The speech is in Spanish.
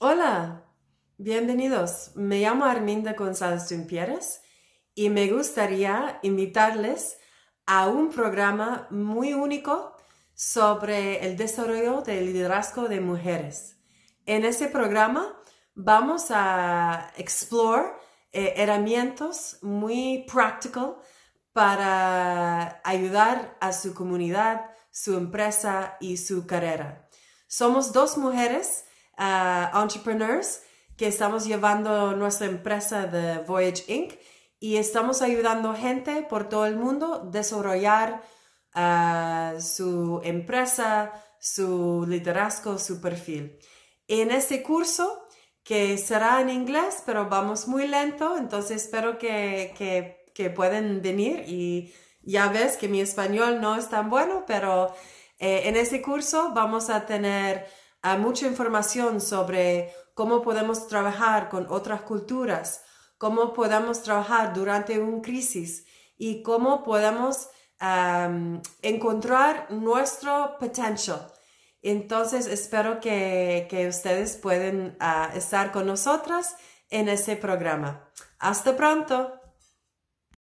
Hola, bienvenidos. Me llamo Arminda González Pieres y me gustaría invitarles a un programa muy único sobre el desarrollo del liderazgo de mujeres. En ese programa vamos a explorar eh, herramientas muy prácticas para ayudar a su comunidad, su empresa y su carrera. Somos dos mujeres entrepreneurs que estamos llevando nuestra empresa de Voyage Inc. y estamos ayudando gente por todo el mundo a desarrollar su empresa, su liderazgo, su perfil. En este curso, que será en inglés, pero vamos muy lento, entonces espero que, que, pueden venir y ya ves que mi español no es tan bueno, pero eh, en este curso vamos a tener mucha información sobre cómo podemos trabajar con otras culturas, cómo podemos trabajar durante una crisis y cómo podemos encontrar nuestro potencial. Entonces espero que, ustedes puedan ah, estar con nosotras en ese programa. Hasta pronto.